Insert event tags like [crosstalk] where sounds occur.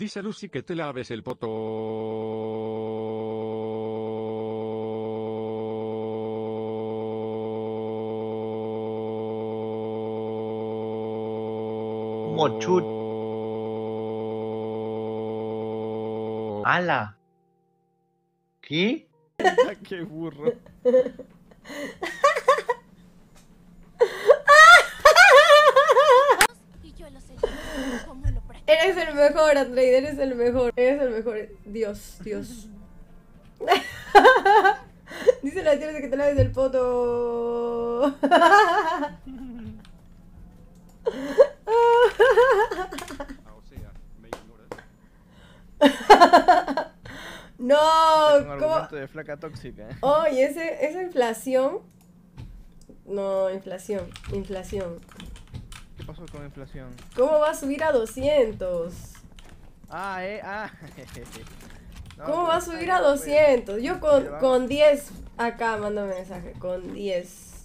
Dice Lucy que te laves el poto. Mochut. ¡Hala! ¿Qué? ¡Qué burro! [laughs] y yo como Eres el mejor, Andrei, eres el mejor. Eres el mejor. Dios, Dios. [laughs] Dice la de que te laves el poto. [laughs] no, ¿cómo? de flaca tóxica. Oh, ¿eh? y ese, esa inflación. No, inflación, inflación inflación? ¿Cómo va a subir a 200? Ah, eh, ah. [laughs] ¿Cómo pues, va a subir a 200? Pues. Yo con, con 10, acá mando mensaje, con 10